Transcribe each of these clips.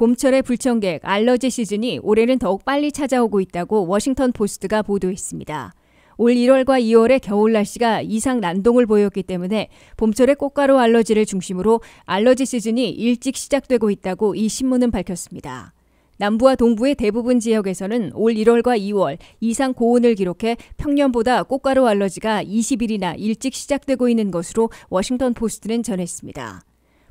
봄철의 불청객, 알러지 시즌이 올해는 더욱 빨리 찾아오고 있다고 워싱턴 포스트가 보도했습니다. 올 1월과 2월의 겨울 날씨가 이상 난동을 보였기 때문에 봄철의 꽃가루 알러지를 중심으로 알러지 시즌이 일찍 시작되고 있다고 이 신문은 밝혔습니다. 남부와 동부의 대부분 지역에서는 올 1월과 2월 이상 고온을 기록해 평년보다 꽃가루 알러지가 20일이나 일찍 시작되고 있는 것으로 워싱턴 포스트는 전했습니다.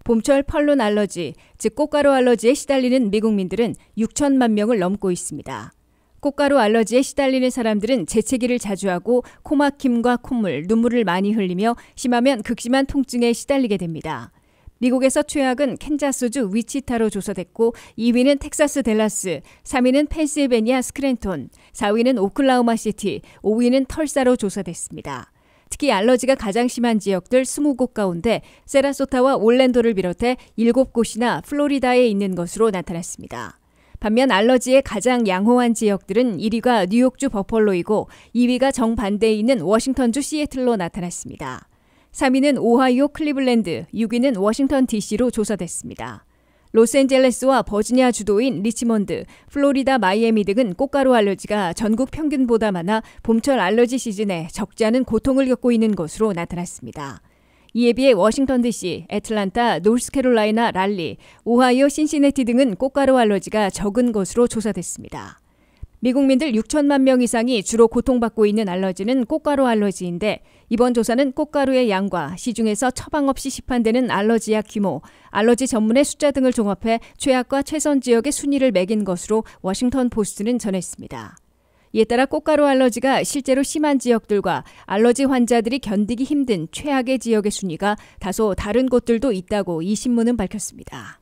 봄철 펄론 알러지, 즉 꽃가루 알러지에 시달리는 미국민들은 6천만 명을 넘고 있습니다. 꽃가루 알러지에 시달리는 사람들은 재채기를 자주 하고 코막힘과 콧물, 눈물을 많이 흘리며 심하면 극심한 통증에 시달리게 됩니다. 미국에서 최악은 캔자스주 위치타로 조사됐고 2위는 텍사스 델라스, 3위는 펜실베니아 스크랜톤, 4위는 오클라호마 시티, 5위는 털사로 조사됐습니다. 특히 알러지가 가장 심한 지역들 20곳 가운데 세라소타와 올랜도를 비롯해 7곳이나 플로리다에 있는 것으로 나타났습니다. 반면 알러지에 가장 양호한 지역들은 1위가 뉴욕주 버펄로이고 2위가 정반대에 있는 워싱턴주 시애틀로 나타났습니다. 3위는 오하이오 클리블랜드, 6위는 워싱턴 DC로 조사됐습니다. 로스앤젤레스와 버지니아 주도인 리치먼드, 플로리다 마이애미 등은 꽃가루 알러지가 전국 평균보다 많아 봄철 알러지 시즌에 적지 않은 고통을 겪고 있는 것으로 나타났습니다. 이에 비해 워싱턴 DC, 애틀란타, 노스캐롤라이나 랄리, 오하이오 신시내티 등은 꽃가루 알러지가 적은 것으로 조사됐습니다. 미국민들 6천만 명 이상이 주로 고통받고 있는 알러지는 꽃가루 알러지인데 이번 조사는 꽃가루의 양과 시중에서 처방 없이 시판되는 알러지약 규모, 알러지 전문의 숫자 등을 종합해 최악과 최선 지역의 순위를 매긴 것으로 워싱턴 포스트는 전했습니다. 이에 따라 꽃가루 알러지가 실제로 심한 지역들과 알러지 환자들이 견디기 힘든 최악의 지역의 순위가 다소 다른 곳들도 있다고 이 신문은 밝혔습니다.